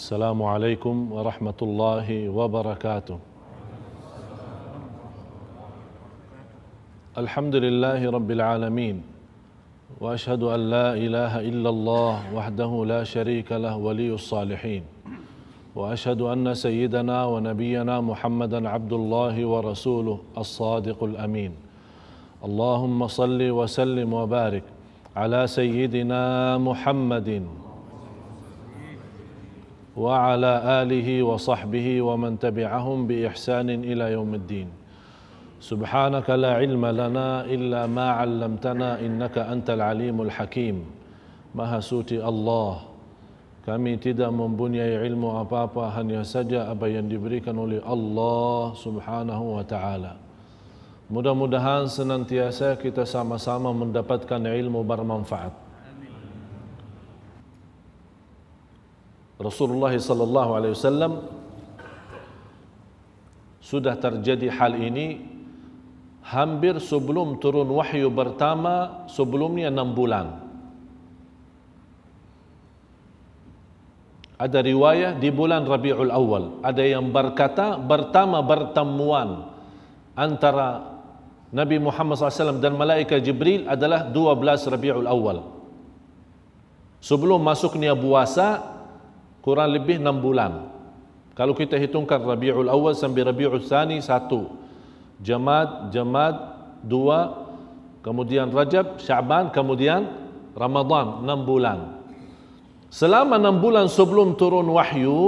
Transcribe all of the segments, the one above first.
السلام عليكم ورحمة الله وبركاته الحمد لله رب العالمين وأشهد أن لا إله إلا الله وحده لا شريك له ولي الصالحين وأشهد أن سيدنا ونبينا محمدا عبد الله ورسوله الصادق الأمين اللهم صل وسلم وبارك على سيدنا محمد وعلى آله وصحبه ومن تبعهم بإحسان إلى يوم الدين سبحانك لا علم لنا إلا ما علمتنا إنك أنت العليم الحكيم مها سوتي الله kami tidak mempunyai ilmu apa-apa hanya saja apa yang diberikan oleh Allah Subhanahu wa taala. Mudah-mudahan senantiasa kita sama-sama mendapatkan ilmu bermanfaat. Rasulullah sallallahu alaihi wasallam sudah terjadi hal ini hampir sebelum turun wahyu pertama sebelumnya enam bulan. Ada riwayah di bulan Rabiul Awal. Ada yang berkata pertama pertemuan antara Nabi Muhammad SAW dan Malaikat Jibril adalah 12 Rabiul Awal. Sebelum masuknya puasa kurang lebih enam bulan. Kalau kita hitungkan Rabiul Awal sampai Rabiul Sani satu, Jamad, Jamad dua, kemudian Rajab, Syaban, kemudian Ramadan enam bulan. Selama enam bulan sebelum turun wahyu,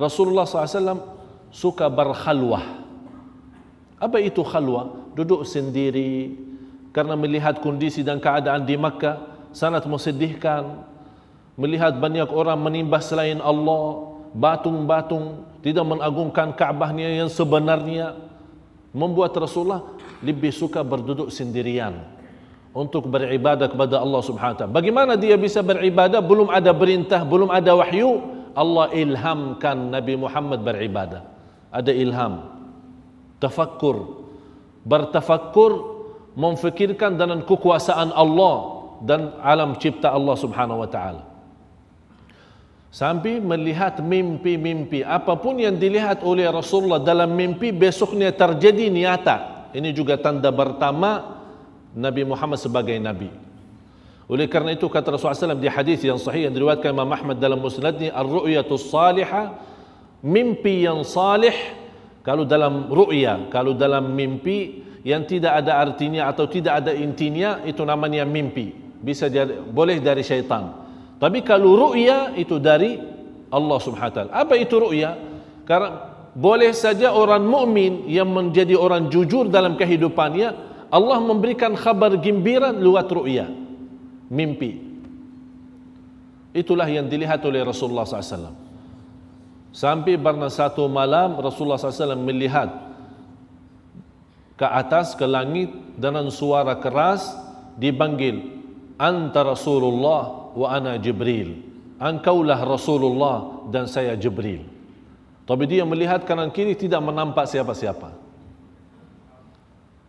Rasulullah SAW suka berkhalwah. Apa itu khalwah? Duduk sendiri karena melihat kondisi dan keadaan di Makkah sangat mesedihkan. melihat banyak orang menimba selain Allah batung-batung tidak mengagungkan Kaabahnya yang sebenarnya membuat Rasulullah lebih suka berduduk sendirian untuk beribadah kepada Allah Subhanahu taala. Bagaimana dia bisa beribadah belum ada perintah, belum ada wahyu? Allah ilhamkan Nabi Muhammad beribadah. Ada ilham. Tafakkur. Bertafakkur memfikirkan dengan kekuasaan Allah dan alam cipta Allah Subhanahu wa taala. Sampai melihat mimpi-mimpi. Apapun yang dilihat oleh Rasulullah dalam mimpi besoknya terjadi nyata. Ini juga tanda pertama Nabi Muhammad sebagai Nabi. Oleh karena itu kata Rasulullah SAW di hadis yang sahih yang diriwayatkan Imam Ahmad dalam musnadnya ar-ru'yatus salihah mimpi yang salih kalau dalam ru'ya kalau dalam mimpi yang tidak ada artinya atau tidak ada intinya itu namanya mimpi bisa jadi, boleh dari syaitan Tapi kalau ru'ya itu dari Allah Subhanahu wa taala. Apa itu ru'ya? Karena boleh saja orang mukmin yang menjadi orang jujur dalam kehidupannya Allah memberikan kabar gembira lewat ru'ya. Mimpi. Itulah yang dilihat oleh Rasulullah SAW. Sampai pada satu malam Rasulullah SAW melihat ke atas, ke langit dengan suara keras dipanggil. antara Rasulullah wa ana Jibril. Engkaulah Rasulullah dan saya Jibril. Tapi dia melihat kanan kiri tidak menampak siapa-siapa.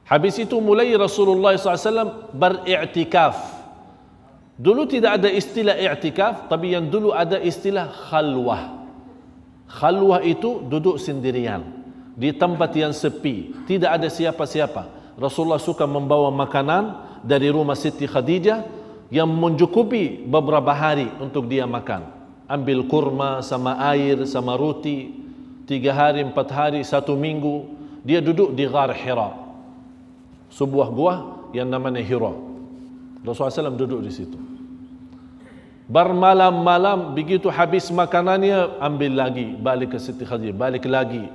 Habis itu mulai Rasulullah SAW beriktikaf. Dulu tidak ada istilah iktikaf, tapi yang dulu ada istilah khalwah. Khalwah itu duduk sendirian di tempat yang sepi, tidak ada siapa-siapa. Rasulullah suka membawa makanan dari rumah Siti Khadijah yang mencukupi beberapa hari untuk dia makan. Ambil kurma sama air sama roti tiga hari empat hari satu minggu dia duduk di Ghar Hira sebuah gua yang namanya Hira Rasulullah SAW duduk di situ bermalam-malam begitu habis makanannya ambil lagi balik ke situ Khadijah balik lagi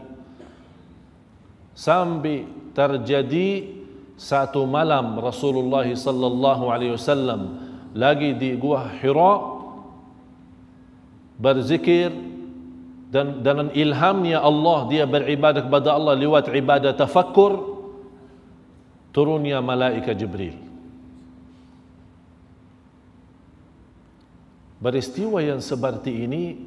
sampai terjadi Satu malam Rasulullah sallallahu alaihi wasallam lagi di gua Hira berzikir dan dengan ilhamnya Allah dia beribadah kepada Allah lewat ibadah tafakkur turunnya malaikat Jibril Peristiwa yang seperti ini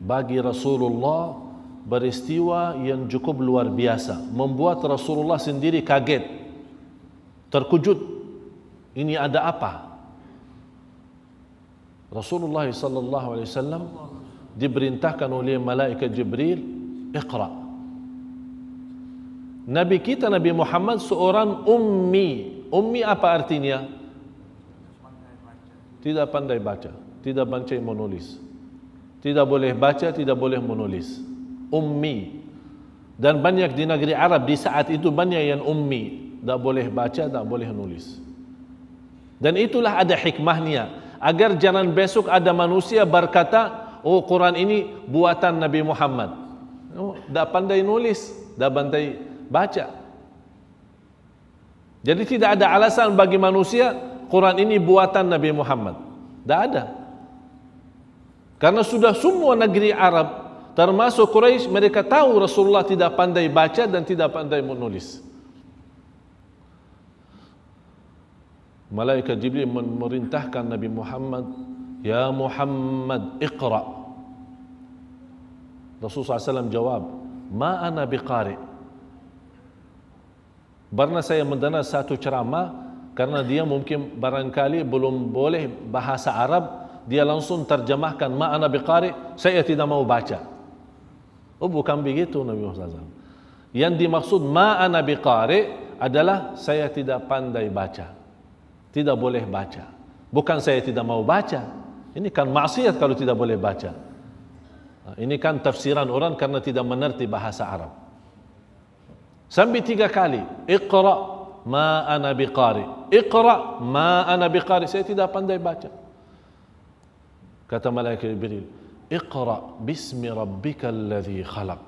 bagi Rasulullah peristiwa yang cukup luar biasa, membuat Rasulullah sendiri kaget terkejut ini ada apa Rasulullah sallallahu alaihi wasallam diperintahkan oleh malaikat Jibril Iqra Nabi kita Nabi Muhammad seorang ummi ummi apa artinya tidak pandai baca tidak pandai menulis tidak boleh baca tidak boleh menulis ummi dan banyak di negeri Arab di saat itu banyak yang ummi Tak boleh baca, tak boleh nulis. Dan itulah ada hikmahnya. Agar jangan besok ada manusia berkata, oh Quran ini buatan Nabi Muhammad. Oh, tidak pandai nulis, tak pandai baca. Jadi tidak ada alasan bagi manusia Quran ini buatan Nabi Muhammad. Tidak ada. Karena sudah semua negeri Arab termasuk Quraisy mereka tahu Rasulullah tidak pandai baca dan tidak pandai menulis. Malaikat Jibril memerintahkan Nabi Muhammad, "Ya Muhammad, Iqra." Rasulullah SAW jawab, "Ma ana biqari." Karena saya mendengar satu ceramah karena dia mungkin barangkali belum boleh bahasa Arab, dia langsung terjemahkan ma ana biqari, saya tidak mau baca. Oh bukan begitu Nabi Muhammad SAW. Yang dimaksud ma ana biqari adalah saya tidak pandai baca tidak boleh baca. Bukan saya tidak mau baca. Ini kan maksiat kalau tidak boleh baca. Nah, ini kan tafsiran orang karena tidak mengerti bahasa Arab. Sampai tiga kali. Iqra ma ana biqari. Iqra ma ana biqari. Saya tidak pandai baca. Kata malaikat Jibril, "Iqra bismi rabbikal ladzi khalaq."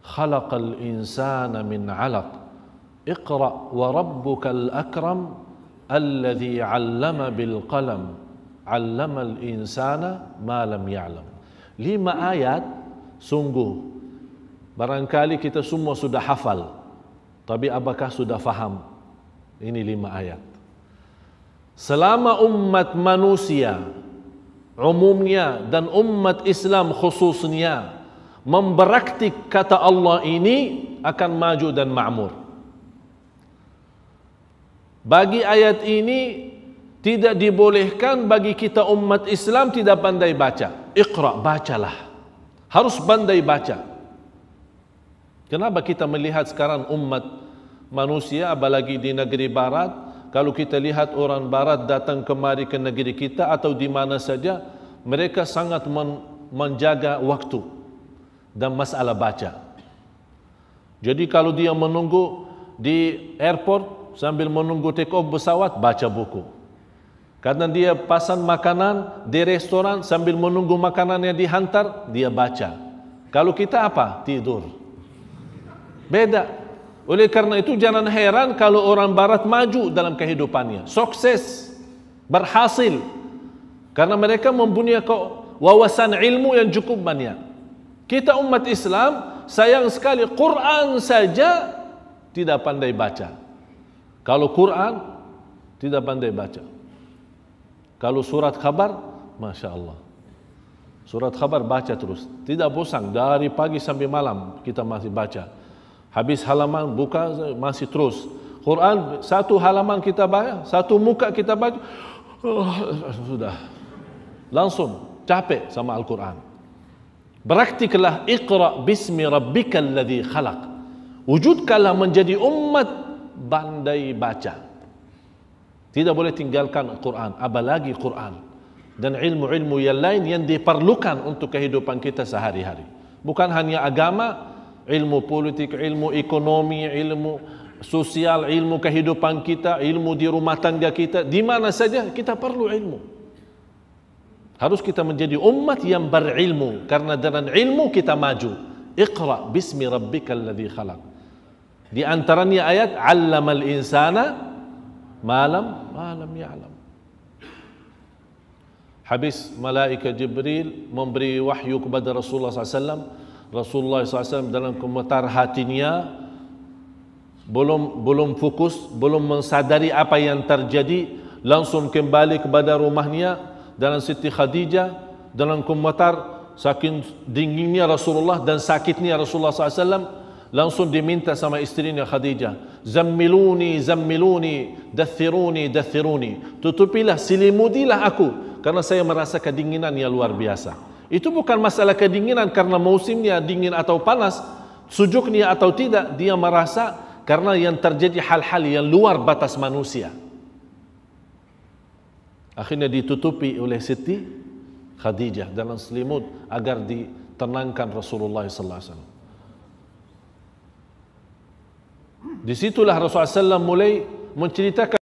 Khalaqal insana min 'alaq. Iqra wa rabbukal akram alladhi 'allama bil qalam al insana ma lam ya'lam. Lima ayat sungguh barangkali kita semua sudah hafal tapi apakah sudah faham? Ini lima ayat. Selama umat manusia umumnya dan umat Islam khususnya mempraktik kata Allah ini akan maju dan makmur. Bagi ayat ini tidak dibolehkan bagi kita umat Islam tidak pandai baca. Iqra, bacalah. Harus pandai baca. Kenapa kita melihat sekarang umat manusia apalagi di negeri barat kalau kita lihat orang barat datang kemari ke negeri kita atau di mana saja mereka sangat men menjaga waktu dan masalah baca. Jadi kalau dia menunggu di airport sambil menunggu take off pesawat baca buku. Karena dia pasang makanan di restoran sambil menunggu makanannya dihantar dia baca. Kalau kita apa? Tidur. Beda. Oleh karena itu jangan heran kalau orang barat maju dalam kehidupannya, sukses, berhasil. Karena mereka mempunyai wawasan ilmu yang cukup banyak. Kita umat Islam sayang sekali Quran saja tidak pandai baca. Kalau Quran tidak pandai baca. Kalau surat kabar, masya Allah. Surat kabar baca terus, tidak bosan dari pagi sampai malam kita masih baca. Habis halaman buka masih terus. Quran satu halaman kita baca, satu muka kita baca, oh, sudah langsung capek sama Al-Quran. Praktiklah iqra bismi rabbikal ladzi khalaq. Wujudkanlah menjadi umat bandai baca. Tidak boleh tinggalkan Quran, apalagi Quran dan ilmu-ilmu yang lain yang diperlukan untuk kehidupan kita sehari-hari. Bukan hanya agama, ilmu politik, ilmu ekonomi, ilmu sosial, ilmu kehidupan kita, ilmu di rumah tangga kita, di mana saja kita perlu ilmu. Harus kita menjadi umat yang berilmu karena dengan ilmu kita maju. Iqra bismi rabbikal ladzi khalaq. Di antaranya ayat allamal insana malam malam ya'lam. Habis malaikat Jibril memberi wahyu kepada Rasulullah SAW. Rasulullah SAW dalam gemetar hatinya belum belum fokus, belum mensadari apa yang terjadi, langsung kembali kepada rumahnya dalam Siti Khadijah dalam gemetar saking dinginnya Rasulullah dan sakitnya Rasulullah SAW Langsung diminta sama istrinya Khadijah, "Zammiluni, zammiluni, dathiruni, dathiruni." Tutupilah, silimudilah aku karena saya merasa kedinginan yang luar biasa. Itu bukan masalah kedinginan karena musimnya dingin atau panas, sujuknya atau tidak, dia merasa karena yang terjadi hal-hal yang luar batas manusia. Akhirnya ditutupi oleh Siti Khadijah dalam selimut agar ditenangkan Rasulullah SAW. Disitulah Rasulullah SAW mulai menceritakan